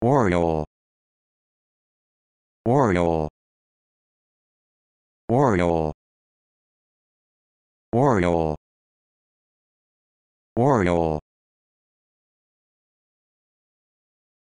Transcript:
Oriole Oriole Oriole Oriole Oriole